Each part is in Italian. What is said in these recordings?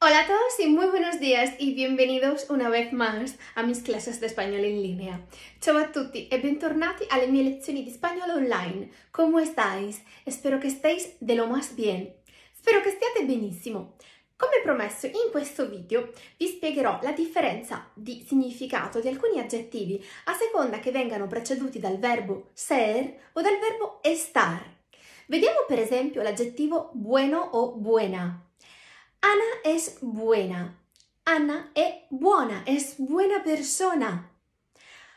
Hola a todos y muy buenos días y bienvenidos una vez más a mis clases de español en línea. Ciao a tutti e bentornati alle mie lezioni di spagnolo online. ¿Cómo estáis? Espero que estéis de lo más bien. Spero che stiate benissimo. Come promesso in questo video vi spiegherò la differenza di significato di alcuni aggettivi a seconda che vengano preceduti dal verbo ser o dal verbo estar. Vediamo per esempio l'aggettivo bueno o buena. Ana es buena. Ana è buona, è buena persona.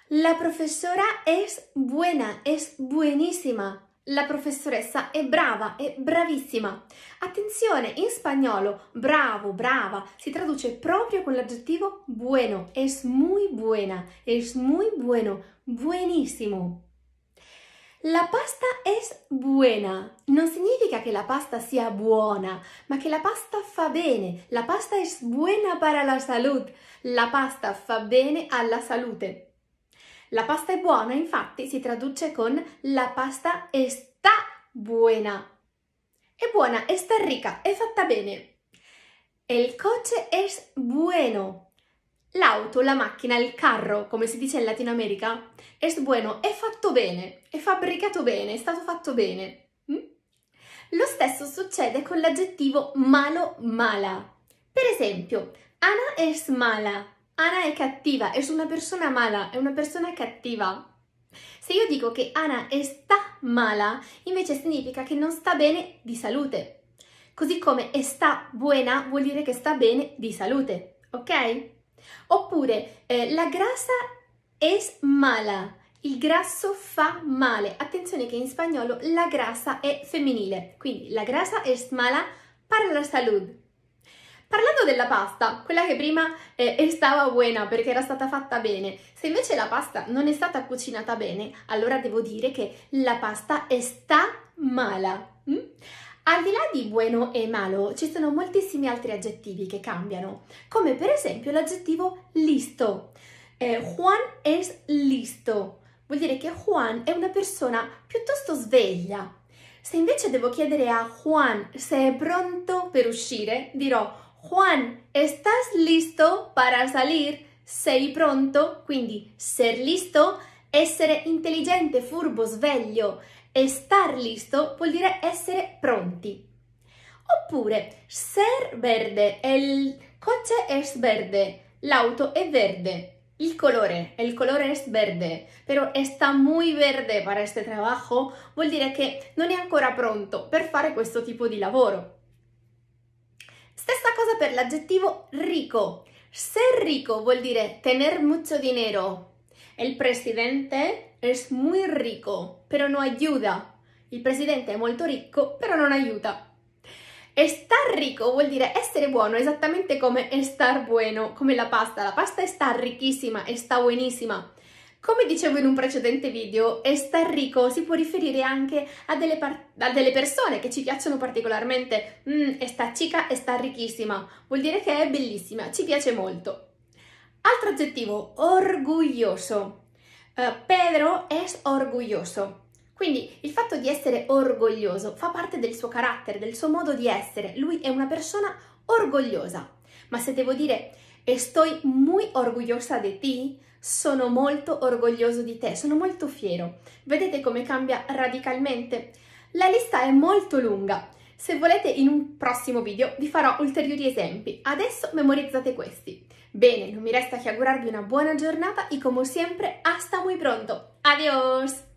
La professora è buona, è buenissima. La professoressa è brava, è bravissima. Attenzione, in spagnolo bravo, brava si traduce proprio con l'aggettivo bueno, es muy buena, es muy bueno, buenissimo. La pasta è buona. non significa che la pasta sia buona, ma che la pasta fa bene. La pasta è buona para la salute. La pasta fa bene alla salute. La pasta è buona, infatti, si traduce con la pasta está buona. È buona, está ricca, è fatta bene. El coche es bueno. L'auto, la macchina, il carro, come si dice in Latino America, è buono, è fatto bene, è fabbricato bene, è stato fatto bene. Mm? Lo stesso succede con l'aggettivo malo, mala. Per esempio, Ana es mala, Ana è cattiva, è una persona mala, è una persona cattiva. Se io dico che Ana sta mala, invece significa che non sta bene di salute. Così come está buena vuol dire che sta bene di salute, ok? Oppure eh, la grasa es mala, il grasso fa male. Attenzione che in spagnolo la grasa è femminile, quindi la grasa es mala para la salud. Parlando della pasta, quella che prima eh, stava buona perché era stata fatta bene, se invece la pasta non è stata cucinata bene, allora devo dire che la pasta sta mala. Mm? Al di là di bueno e malo, ci sono moltissimi altri aggettivi che cambiano, come per esempio l'aggettivo listo. Eh, Juan es listo. Vuol dire che Juan è una persona piuttosto sveglia. Se invece devo chiedere a Juan se è pronto per uscire, dirò Juan, ¿estás listo para salir? Sei pronto? Quindi ser listo essere intelligente, furbo, sveglio e star listo vuol dire essere pronti. Oppure ser verde, il coche es verde, l'auto è verde. Il colore, el colore es verde, però sta muy verde para este trabajo, vuol dire che non è ancora pronto per fare questo tipo di lavoro. Stessa cosa per l'aggettivo ricco. Ser ricco vuol dire tener mucho dinero, El presidente es muy rico, pero no ayuda. Il presidente è molto ricco, però non aiuta. Estar star ricco vuol dire essere buono, esattamente come star bueno, come la pasta. La pasta sta ricchissima sta buonissima. Come dicevo in un precedente video, star ricco si può riferire anche a delle, a delle persone che ci piacciono particolarmente. Mm, sta chica, sta ricchissima. Vuol dire che è bellissima, ci piace molto. Altro aggettivo, orgoglioso. Uh, Pedro es orgoglioso. Quindi il fatto di essere orgoglioso fa parte del suo carattere, del suo modo di essere. Lui è una persona orgogliosa. Ma se devo dire estoy muy orgogliosa de ti, sono molto orgoglioso di te, sono molto fiero. Vedete come cambia radicalmente? La lista è molto lunga. Se volete in un prossimo video vi farò ulteriori esempi. Adesso memorizzate questi. Bene, non mi resta che augurarvi una buona giornata e come sempre, hasta muy pronto. Adiós.